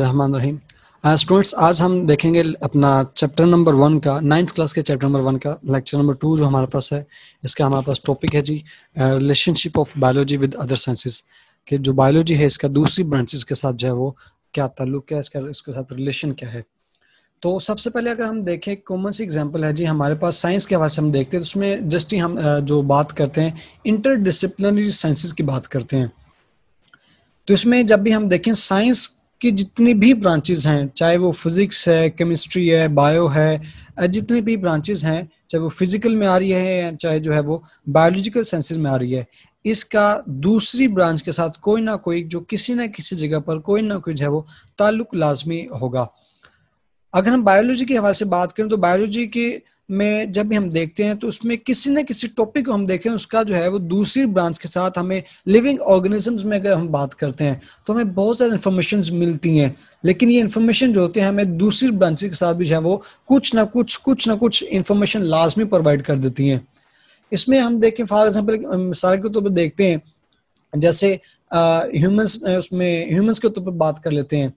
बिस्मिल्लाम students uh, आज हम देखेंगे अपना चैप्टर नंबर वन का नाइन्थ क्लास के चैप्टर नंबर वन का लेक्चर नंबर टू जो हमारे पास है इसका हमारे पास टॉपिक है जी relationship of biology with other sciences कि जो बायोलॉजी है इसका दूसरी ब्रांचेस के साथ जो है वो क्या ताल्लुक है इसका इसके साथ रिलेशन क्या है तो सबसे पहले अगर हम देखें कॉमन सी एग्जाम्पल है जी हमारे पास साइंस के हवाले से हम देखते हैं तो उसमें जस्ट ही हम uh, जो बात करते हैं इंटरडिसिप्लिनरी साइंसिस की बात करते हैं तो इसमें जब भी हम देखें साइंस कि जितनी भी ब्रांचेज हैं चाहे वो फिजिक्स है केमिस्ट्री है बायो है जितनी भी ब्रांचेज हैं चाहे वो फिजिकल में आ रही है या चाहे जो है वो बायोलॉजिकल साइंसिस में आ रही है इसका दूसरी ब्रांच के साथ कोई ना कोई जो किसी ना किसी जगह पर कोई ना कोई जो है वो ताल्लुक लाजमी होगा अगर हम बायोलॉजी के हवाले से बात करें तो बायोलॉजी के में जब भी हम देखते हैं तो उसमें किसी न किसी टॉपिक को हम देखें उसका जो है वो दूसरी ब्रांच के साथ हमें लिविंग ऑर्गेनिजम्स में अगर हम बात करते हैं तो हमें बहुत सारी इन्फॉर्मेशन मिलती हैं लेकिन ये इन्फॉर्मेशन जो होती है हमें दूसरी ब्रांच के साथ भी जो है वो कुछ ना कुछ कुछ ना कुछ इन्फॉर्मेशन लाजमी प्रोवाइड कर देती हैं इसमें हम देखें फॉर एग्जाम्पल मिसाल के तौर तो पर देखते हैं जैसे ह्यूमन्स उसमें ह्यूमन्स के तौर तो पर बात कर लेते हैं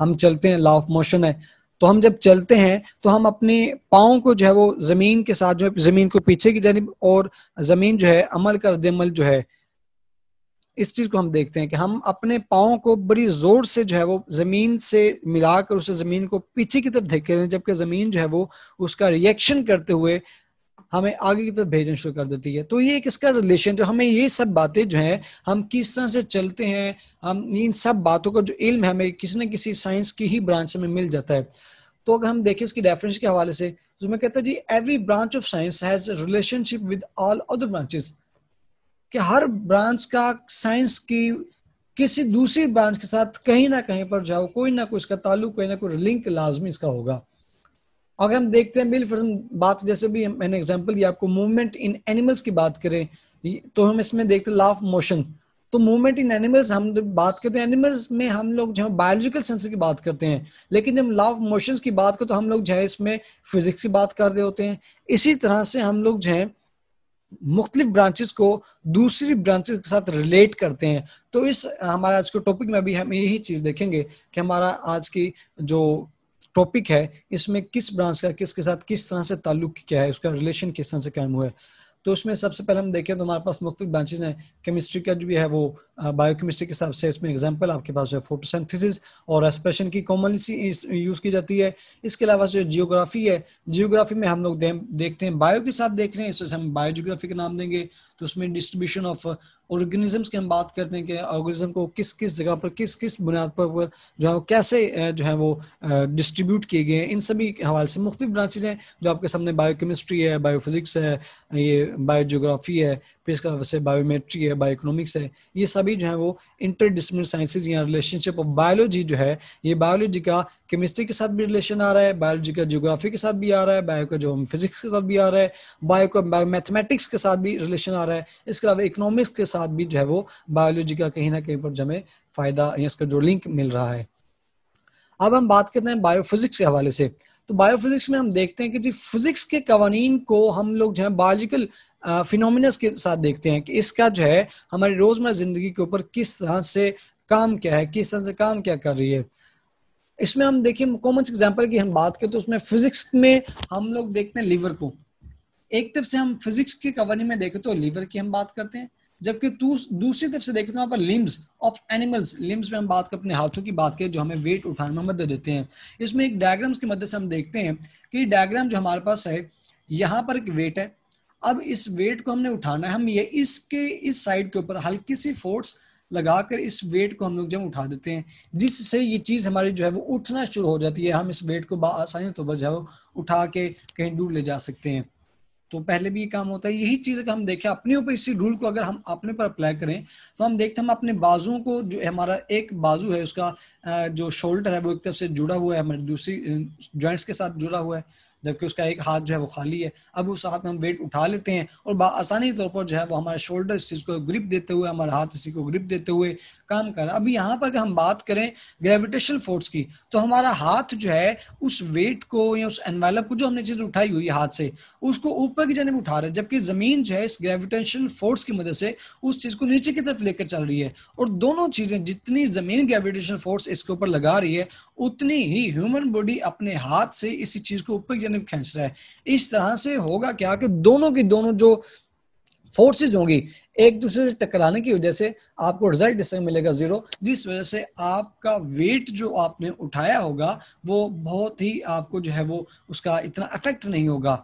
हम चलते हैं लॉ ऑफ मोशन है तो हम जब चलते हैं तो हम अपने पाओ को जो है वो ज़मीन के साथ जो है ज़मीन को पीछे की जानी और ज़मीन जो है अमल कर दमल जो है इस चीज़ को हम देखते हैं कि हम अपने पाओ को बड़ी ज़ोर से जो है वो ज़मीन से मिलाकर उसे ज़मीन को पीछे की तरफ देखते हैं जबकि ज़मीन जो है वो उसका रिएक्शन करते हुए हमें आगे की तरफ भेजना शुरू कर देती है तो ये एक इसका रिलेशन जो तो हमें ये सब बातें जो हैं हम किस तरह से चलते हैं हम इन सब बातों का जो इल्म है हमें किसी न किसी साइंस की ही ब्रांच में मिल जाता है तो अगर हम देखें इसकी डेफिनेशन के हवाले से तो मैं कहता जी every branch of science has relationship with all other branches कि हर ब्रांच का साइंस की किसी दूसरी ब्रांच के साथ कहीं ना कहीं पर जाओ कोई ना कोई इसका ताल्लुक कोई ना कोई लिंक लाजमी इसका होगा अगर हम देखते हैं बिल फर्ज बात जैसे भी मैंने एग्जाम्पल दिया आपको मूवमेंट इन एनिमल्स की बात करें तो हम इसमें देखते लाफ मोशन तो मूवमेंट इन एनिमल्स हम बात करते हैं एनिमल्स में हम लोग जो है बायोलॉजिकल सेंसर की बात करते हैं लेकिन जब लॉ ऑफ मोशन की बात करें तो हम लोग जो है इसमें फिजिक्स की बात कर रहे होते हैं इसी तरह से हम लोग जो है मुख्तलिफ ब्रांचेस को दूसरी ब्रांचेस के साथ रिलेट करते हैं तो इस हमारे आज के टॉपिक में भी हम यही चीज देखेंगे कि हमारा आज की जो टॉपिक है इसमें किस ब्रांच का किसके साथ किस तरह से ताल्लुक क्या है उसका रिलेशन किस तरह से कायम हुआ है तो उसमें सबसे पहले हम देखें तो हमारे पास मुख्त ब्रांचेज हैं केमिस्ट्री का जो भी है वो बायो केमिस्ट्री के हिसाब से इसमें एग्जाम्पल आपके पास जो है फोटोसेंथिस और एक्सप्रेशन की कॉमनली यूज़ की जाती है इसके अलावा जो जियोग्राफी है जियोग्राफी में हम लोग देखते हैं बायो के साथ देख रहे हैं इस हम बायोजियोग्राफी का नाम देंगे तो उसमें डिस्ट्रीब्यूशन ऑफ ऑर्गेनिजम्स की हम बात करते हैं कि ऑर्गेनिज्म को किस किस जगह पर किस किस बुनियाद पर जो है वो कैसे जो है वो डिस्ट्रीब्यूट किए गए हैं इन सभी हवाले से मुख्तु ब्रांचेज हैं जो आपके सामने बायोकेमिस्ट्री है बायोफिजिक्स है ये बायोजोग्राफी है फिर इसका वैसे बायोमेट्री है बायोइकोनॉमिक्स है ये सभी जो है वो इंटर डिसिप्लिन साइंसेज या रिलेशनशिप ऑफ बायोलॉजी जो है ये बायोलॉजी का केमिस्ट्री के साथ भी रिलेशन आ रहा है बायोलॉजी का जियोग्राफी के साथ भी आ रहा है बायो का जो फिजिक्स के साथ भी आ रहा है बायो का बायो मैथमेटिक्स के साथ भी रिलेशन आ रहा है इसके अलावा इकोनॉमिक्स के साथ भी जो है वो बायोलॉजी का कहीं ना कहीं पर जमे फायदा या इसका जो लिंक मिल रहा है अब हम बात करते हैं बायोफिजिक्स के हवाले से तो बायोफिजिक्स में हम देखते हैं कि जी फिजिक्स के कवानीन को हम लोग जो है बायोलॉजिकल फिनोमिनस के साथ देखते हैं कि इसका जो है हमारी रोजमर्रा जिंदगी के ऊपर किस तरह से काम क्या है किस तरह से काम क्या कर रही है इसमें हम देखिए कॉमन एग्जाम्पल की हम बात करें तो उसमें फिजिक्स में हम लोग देखते हैं लीवर को एक तरफ से हम फिजिक्स की कवरिंग में देखें तो लीवर की हम बात करते हैं जबकि दूसरी तरफ से देखें तो पर लिम्स ऑफ एनिमल्स लिम्स में हम बात कर अपने हाथों की बात करें जो हमें वेट उठाने में मदद देते हैं इसमें एक डायग्राम्स की मदद से हम देखते हैं कि डायग्राम जो हमारे पास है यहाँ पर एक वेट है अब इस वेट को हमने उठाना है हम ये इसके इस साइड के ऊपर हल्की सी फोर्स लगाकर इस वेट को हम लोग जब उठा देते हैं जिससे ये चीज़ हमारी जो है वो उठना शुरू हो जाती है हम इस वेट को आसानी तौर तो पर जो है वो उठा के कहीं दूर ले जा सकते हैं तो पहले भी ये काम होता है यही चीज़ अगर हम देखें अपने ऊपर इसी रूल को अगर हम अपने पर अप्लाई करें तो हम देखते हैं हम अपने बाजुओं को जो हमारा एक बाजू है उसका जो शोल्डर है वो एक तरफ से जुड़ा हुआ है हमारे दूसरी ज्वाइंट्स के साथ जुड़ा हुआ है जबकि उसका एक हाथ जो है वो खाली है अब उस हाथ में हम वेट उठा लेते हैं और आसानी तौर पर जो है वो हमारे शोल्डर इस चीज़ को ग्रिप देते हुए हमारे हाथ इसी को ग्रिप देते हुए काम कर रहा है अब यहाँ पर अगर हम बात करें ग्रेविटेशन फोर्स की तो हमारा हाथ जो है उस वेट को या उस एनवेलप को जो हमने चीज उठाई हुई है हाथ से उसको ऊपर की जानब उठा रहा है जबकि जमीन जो है इस ग्रेविटेशन फोर्स की मदद से उस चीज को नीचे की तरफ लेकर चल रही है और दोनों चीजें जितनी जमीन ग्रेविटेशन फोर्स इसके ऊपर लगा रही है उतनी ही ह्यूमन बॉडी अपने हाथ से इसी चीज को ऊपर की जानब खेच रहा है इस तरह से होगा क्या कि दोनों की दोनों जो फोर्सेज होंगी एक दूसरे से टकराने की वजह से आपको रिजल्ट इसमें मिलेगा जीरो जिस वजह से आपका वेट जो आपने उठाया होगा वो बहुत ही आपको जो है वो उसका इतना अफेक्ट नहीं होगा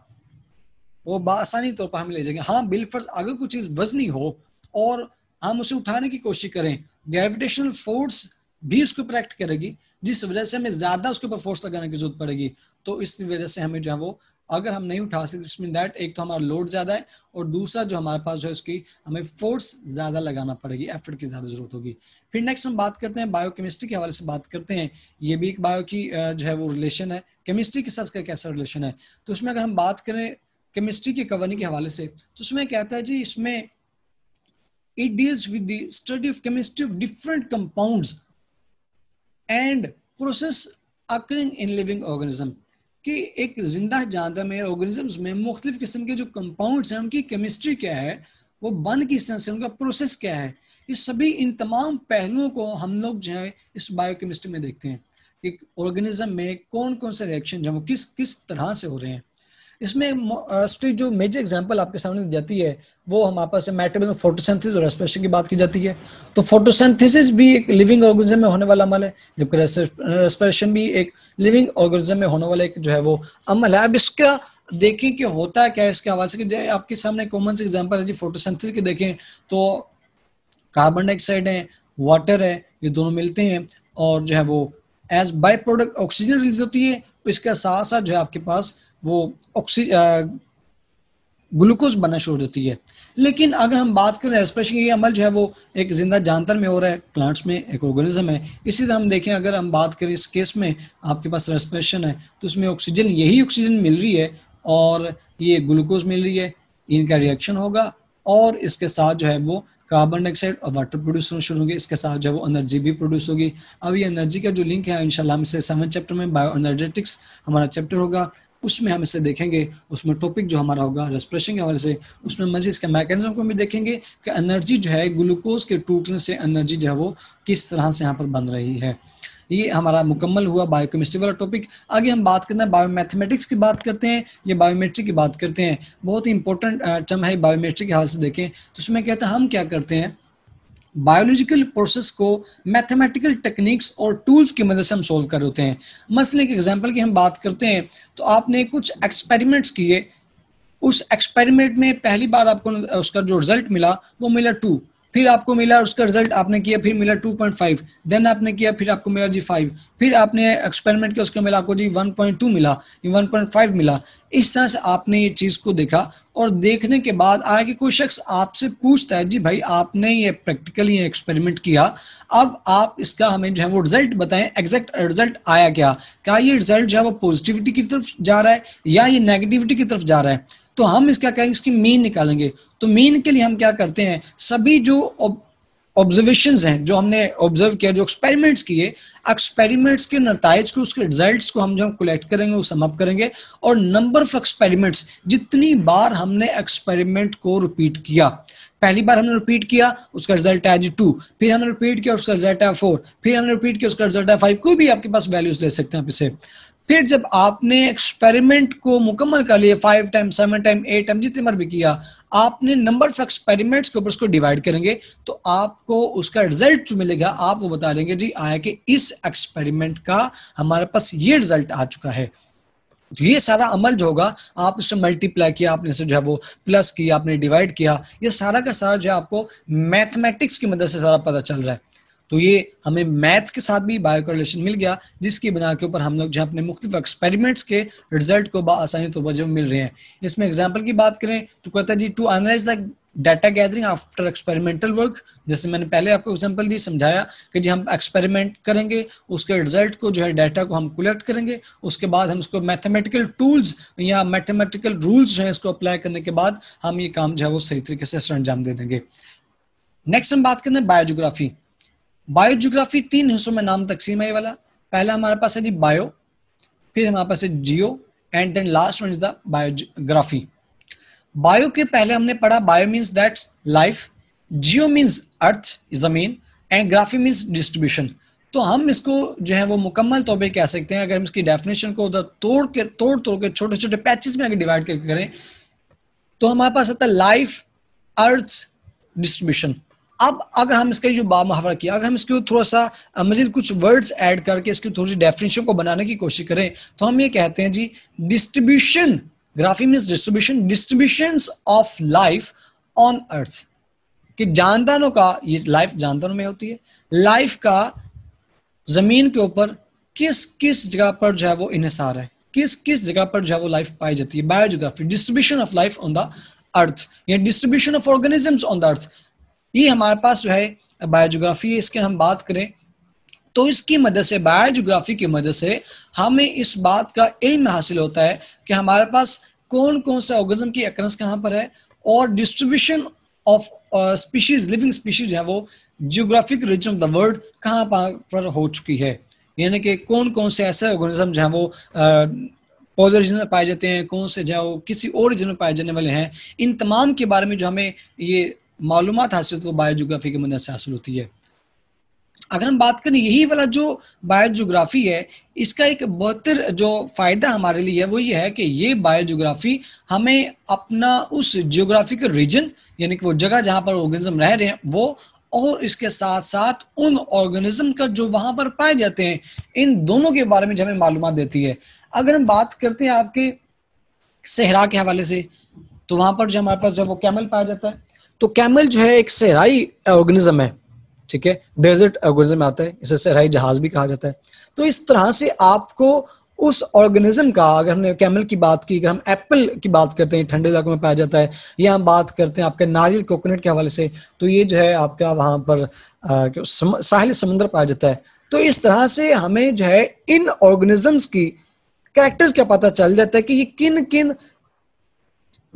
वो आसानी तौर पर हम ले जाएंगे हाँ बिलफर्स अगर कोई चीज वजनी हो और हम उसे उठाने की कोशिश करें ग्रेविटेशनल फोर्स भी उसको प्रैक्ट करेगी जिस वजह से हमें ज्यादा उसके ऊपर फोर्स लगाने की जरूरत पड़ेगी तो इस वजह से हमें जो है वो अगर हम नहीं उठा सकते इसमें दैट एक तो हमारा लोड ज्यादा है और दूसरा जो हमारे पास जो है उसकी हमें फोर्स ज्यादा लगाना पड़ेगी एफर्ट की ज्यादा जरूरत होगी फिर नेक्स्ट हम बात करते हैं बायोकेमिस्ट्री के हवाले से बात करते हैं ये भी एक बायो की जो है वो रिलेशन है केमिस्ट्री के साथ कैसा रिलेशन है तो उसमें अगर हम बात करें केमिस्ट्री के कवरनी के हवाले से तो उसमें कहता है जी इसमें it deals with the study of chemistry of different compounds and process occurring in living organism कि एक जिंदा जानदा में ऑर्गेनिजम्स में मुख्तलिफ किस्म के जो कंपाउंड्स हैं उनकी केमिस्ट्री क्या है वो बन किस तरह से उनका प्रोसेस क्या है ये सभी इन तमाम पहलुओं को हम लोग जो है इस बायोकेमिस्ट्री में देखते हैं कि ऑर्गेनिज्म में कौन कौन से रिएक्शन जो किस किस तरह से हो रहे हैं इसमें मोस्टली जो मेजर एग्जाम्पल आपके सामने जाती है वो हमारे पास मैटर में फोटोसिंथेसिस और रेस्पिरेशन की बात की जाती है तो फोटोसिंथेसिस भी एक लिविंग ऑर्गेनिज्म में होने वाला अमल है जबकि रेस्पिरेशन भी एक लिविंग ऑर्गेनिज्म में होने वाला एक जो है वो अमल है अब इसका देखें कि होता है क्या है इसके हवाले से आपके सामने कॉमन से एग्जाम्पल है जी फोटोसेंथिस के देखें तो कार्बन डाइऑक्साइड है वाटर है ये दोनों मिलते हैं और जो है वो as by product oxygen release होती है इसके साथ साथ जो है आपके पास वो ऑक्सी ग्लूकोज बनना शुरू हो जाती है लेकिन अगर हम बात करें रेस्पिरेशन ये अमल जो है वो एक जिंदा जानतर में हो रहा है प्लांट्स में एक ऑर्गेनिज्म है इसी तरह हम देखें अगर हम बात करें इस केस में आपके पास रेस्पिरेशन है तो उसमें ऑक्सीजन यही ऑक्सीजन मिल रही है और ये ग्लूकोज मिल रही है इनका रिएक्शन होगा और इसके साथ जो है वो कार्बन डाइऑक्साइड और वाटर प्रोड्यूस होना शुरू होंगे इसके साथ जो है वो एनर्जी भी प्रोड्यूस होगी अब ये एनर्जी का जो लिंक है इंशाल्लाह हम इसे सेवन चैप्टर में बायो एनर्जेटिक्स हमारा चैप्टर होगा उसमें हम इसे देखेंगे उसमें टॉपिक जो हमारा होगा रेस्पिरेशन के हवाले से उसमें मजीद इसके मैकेनिज्म को भी देखेंगे कि एनर्जी जो है ग्लूकोज के टूटने से एनर्जी जो है वो किस तरह से यहाँ पर बन रही है ये हमारा मुकम्मल हुआ बायोकेमिस्ट्री वाला टॉपिक आगे हम बात करना मैथमेटिक्स की बात करते हैं या बायोमेट्रिक की बात करते हैं बहुत ही इंपॉर्टेंट टर्म है बायोमेट्रिक के हाल से देखें तो उसमें कहते हैं हम क्या करते हैं बायोलॉजिकल प्रोसेस को मैथमेटिकल टेक्निक्स और टूल्स की मदद से हम सोल्व कर होते हैं मसले के एग्जाम्पल की हम बात करते हैं तो आपने कुछ एक्सपेरिमेंट्स किए उस एक्सपेरिमेंट में पहली बार आपको उसका जो रिजल्ट मिला वो मिला टू फिर आपको मिला उसका रिजल्ट आपने किया फिर मिला 2.5 देन आपने किया फिर आपको मिला जी 5 फिर आपने एक्सपेरिमेंट किया उसका मिला आपको जी 1.2 मिला 1.5 मिला इस तरह से आपने ये चीज़ को देखा और देखने के बाद आया कि कोई शख्स आपसे पूछता है जी भाई आपने ये प्रैक्टिकली ये एक्सपेरिमेंट किया अब आप इसका हमें जो है वो रिजल्ट बताएं एग्जैक्ट रिजल्ट आया क्या क्या ये रिजल्ट जो है वो पॉजिटिविटी की तरफ जा रहा है या ये नेगेटिविटी की तरफ जा रहा है तो हम इसका कहेंगे इसकी मीन निकालेंगे तो मीन के लिए हम क्या करते हैं सभी जो ऑब्जर्वेशन हैं जो हमने ऑब्जर्व किया जो एक्सपेरिमेंट्स किए एक्सपेरिमेंट्स के नतज को उसके रिजल्ट्स को हम जो हम कलेक्ट करेंगे वो समअप करेंगे और नंबर ऑफ एक्सपेरिमेंट्स जितनी बार हमने एक्सपेरिमेंट को रिपीट किया पहली बार हमने रिपीट किया उसका रिजल्ट आया जी टू फिर हमने रिपीट किया उसका रिजल्ट आया फोर फिर हमने रिपीट किया उसका रिजल्ट आया फाइव कोई भी आपके पास वैल्यूज ले सकते हैं आप इसे फिर जब आपने एक्सपेरिमेंट को मुकम्मल कर लिया five time seven time eight time जितनी बार भी किया आपने नंबर ऑफ एक्सपेरिमेंट्स के ऊपर उसको डिवाइड करेंगे तो आपको उसका रिजल्ट जो मिलेगा आप वो बता देंगे जी आया कि इस एक्सपेरिमेंट का हमारे पास ये रिजल्ट आ चुका है तो ये सारा अमल जो होगा आप इसे मल्टीप्लाई किया आपने इसे जो है वो प्लस किया आपने डिवाइड किया ये सारा का सारा जो है आपको मैथमेटिक्स की मदद से सारा पता चल रहा है तो ये हमें मैथ के साथ भी बायोकोरिलेशन मिल गया जिसकी बना के ऊपर हम लोग जो अपने मुख्तु एक्सपेरिमेंट्स के रिजल्ट को आसानी तौर तो पर मिल रहे हैं इसमें एग्जाम्पल की बात करें तो कहता है जी to analyse the data gathering after experimental work जैसे मैंने पहले आपको एग्जाम्पल दी समझाया कि जी हम एक्सपेरिमेंट करेंगे उसके रिजल्ट को जो है डाटा को हम कलेक्ट करेंगे उसके बाद हम उसको मैथमेटिकल टूल्स या मैथमेटिकल रूल्स जो है इसको अप्लाई करने के बाद हम ये काम जो है वो सही तरीके से अंजाम दे देंगे नेक्स्ट हम बात करें बायोजोग्राफी जियोग्राफी तीन हिस्सों में नाम तकसीम है ये वाला पहला हमारे पास है जी बायो फिर हमारे पास है geo and then last one is the biography bio के पहले हमने पढ़ा bio means that life geo means earth is the main and graphy means distribution तो हम इसको जो है वो मुकम्मल तौर पर कह सकते हैं अगर हम इसकी डेफिनेशन को उधर तोड़ के तोड़ तोड़ के छोटे छोटे पैचेस में अगर डिवाइड करके करें तो हमारे पास आता है लाइफ अर्थ डिस्ट्रीब्यूशन अब अगर हम इसका जो बा मुहावरा किया अगर हम इसके थोड़ा सा मजीद कुछ वर्ड्स ऐड करके इसकी थोड़ी डेफिनेशन को बनाने की कोशिश करें तो हम ये कहते हैं जी distribution graphy mean distribution distribution of life on earth कि जानदारों का ये लाइफ जानदारों में होती है लाइफ का जमीन के ऊपर किस किस जगह पर जो है वो इनसार है किस किस जगह पर जो है वो लाइफ पाई जाती है biogeography distribution of life on the earth या distribution of organisms on the earth ये हमारे पास जो है बायोजोग्राफी इसके हम बात करें तो इसकी मदद से बायोजोग्राफी की मदद से हमें इस बात का इल्म हासिल होता है कि हमारे पास कौन कौन सा ऑर्गेजम की अक्रंस कहाँ पर है और distribution of species living species है वो geographic region of the world कहाँ पर हो चुकी है यानी कि कौन कौन से ऐसे ऑर्गेनिज्म जो है वो uh, पौधे रीजन में पाए जाते हैं कौन से जो है वो किसी और रीजन में पाए जाने वाले हैं इन तमाम के बारे में जो हमें ये मालूम हासिल बायो बायोजोग्राफी के मदद से हासिल होती है अगर हम बात करें यही वाला जो बायोजोग्राफी है इसका एक बेहतर जो फ़ायदा हमारे लिए है वो ये है कि ये बायोजोग्राफी हमें अपना उस जियोग्राफिक रीजन यानी कि वो जगह जहां पर ऑर्गेनिज्म रह रहे हैं वो और इसके साथ साथ उन ऑर्गेनिज्म का जो वहां पर पाए जाते हैं इन दोनों के बारे में हमें मालूम देती है अगर हम बात करते हैं आपके सेहरा के हवाले से तो वहां पर जो हमारे पास जो वो कैमल पाया जाता है तो कैमल जो है एक सहराई ऑर्गेनिज्म है ठीक है डेजर्ट ऑर्गेनिज्म आता है इसे सहराई जहाज भी कहा जाता है तो इस तरह से आपको उस ऑर्गेनिज्म का अगर हमने कैमल की बात की अगर हम एप्पल की बात करते हैं ठंडे इलाकों में पाया जाता है या हम बात करते हैं आपके नारियल कोकोनट के हवाले से तो ये जो है आपका वहां पर सम, साहिल समुद्र पाया जाता है तो इस तरह से हमें जो है इन ऑर्गेनिजम्स की कैरेक्टर्स क्या पता चल जाता है कि ये किन किन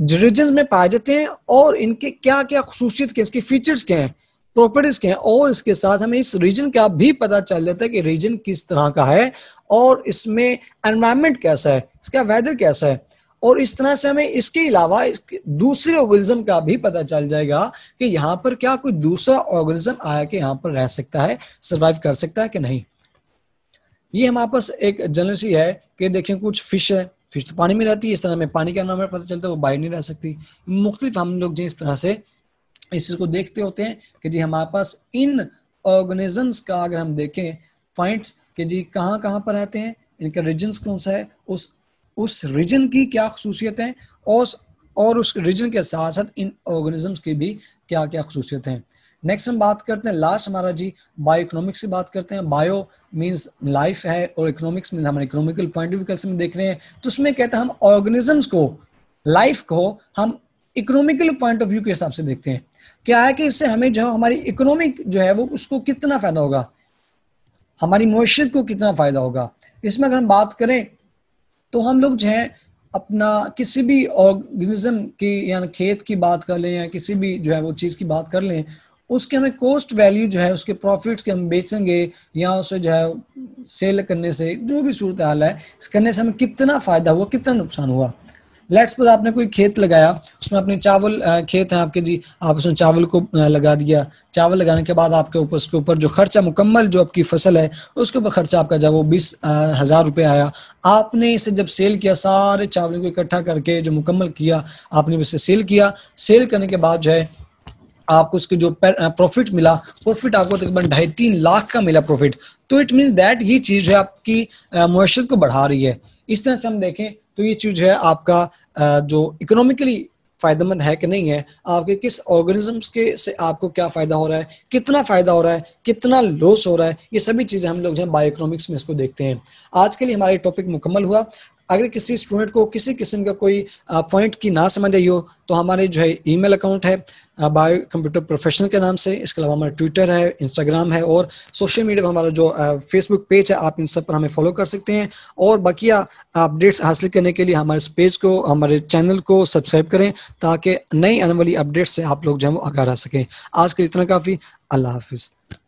रीजन में पाए जाते हैं और इनके क्या क्या खसूसियत के इसके फीचर्स क्या हैं प्रॉपर्टीज क्या हैं और इसके साथ हमें इस रीजन का भी पता चल जाता है कि रीजन किस तरह का है और इसमें एनवायरमेंट कैसा है इसका वेदर कैसा है और इस तरह से हमें इसके अलावा दूसरे ऑर्गेनिज्म का भी पता चल जाएगा कि यहाँ पर क्या कोई दूसरा ऑर्गेनिज्म आया के यहाँ पर रह सकता है सर्वाइव कर सकता है कि नहीं ये हमारे पास एक जनरसी है कि देखें कुछ फिश है फिश तो पानी में रहती है इस तरह में पानी के हमें पता चलता है वो बाहर नहीं रह सकती मुख्तलिफ हम लोग जो इस तरह से इस चीज़ को देखते होते हैं कि जी हमारे पास इन ऑर्गेनिजम्स का अगर हम देखें पॉइंट कि जी कहाँ कहाँ पर रहते हैं इनका रीजन कौन सा है उस उस रीजन की क्या खसूसियत है और और उस रीजन के साथ साथ इन ऑर्गेनिजम्स की भी क्या क्या खसूसियत है नेक्स्ट हम बात करते हैं लास्ट हमारा जी बायो इकोनॉमिक्स की बात करते हैं बायो मींस लाइफ है और इकोनॉमिक्स मीन हम इकोनॉमिकल पॉइंट ऑफ व्यू देख रहे हैं तो उसमें कहते हैं हम ऑर्गेनिजम्स को लाइफ को हम इकोनॉमिकल पॉइंट ऑफ व्यू के हिसाब से देखते हैं क्या है कि इससे हमें जो हमारी इकोनॉमिक जो है वो उसको कितना फायदा होगा हमारी मुशियत को कितना फायदा होगा इसमें अगर हम बात करें तो हम लोग जो है अपना किसी भी ऑर्गेनिज्म की यानी खेत की बात कर लें या किसी भी जो है वो चीज़ की बात कर लें उसके हमें कोस्ट वैल्यू जो है उसके प्रॉफिट्स के हम बेचेंगे या उसे जो है सेल करने से जो भी सूरत हाल है करने से हमें कितना फ़ायदा हुआ कितना नुकसान हुआ लेट्स पर आपने कोई खेत लगाया उसमें अपने चावल खेत है आपके जी आप उसमें चावल को लगा दिया चावल लगाने के बाद आपके ऊपर उसके ऊपर जो खर्चा मुकम्मल जो आपकी फसल है उसके ऊपर खर्चा आपका जब वो बीस हज़ार रुपये आया आपने इसे जब सेल किया सारे चावलों को इकट्ठा करके जो मुकम्मल किया आपने उसे सेल किया सेल करने के बाद जो है आपको उसके जो प्रॉफिट मिला प्रॉफिट आपको तकरीबन ढाई तीन लाख का मिला प्रॉफिट तो इट मीन दैट ये चीज़ है आपकी मैशत को बढ़ा रही है इस तरह से हम देखें तो ये चीज़ है आपका जो इकोनॉमिकली फ़ायदेमंद है कि नहीं है आपके किस ऑर्गेनिजम्स के से आपको क्या फ़ायदा हो रहा है कितना फ़ायदा हो रहा है कितना लॉस हो रहा है ये सभी चीज़ें हम लोग जो है बायोकोनॉमिक्स में इसको देखते हैं आज के लिए हमारा टॉपिक मुकम्मल हुआ अगर किसी स्टूडेंट को किसी किस्म का कोई पॉइंट की ना समझ आई हो तो हमारे जो है ईमेल अकाउंट है बायो कंप्यूटर प्रोफेशनल के नाम से इसके अलावा हमारा ट्विटर है इंस्टाग्राम है और सोशल मीडिया पर हमारा जो फेसबुक पेज है आप इन सब पर हमें फॉलो कर सकते हैं और बाकिया अपडेट्स हासिल करने के लिए हमारे इस पेज को हमारे चैनल को सब्सक्राइब करें ताकि नई आने वाली अपडेट्स से आप लोग जो है वो आगा रह सकें आज के इतना काफ़ी अल्लाह हाफिज़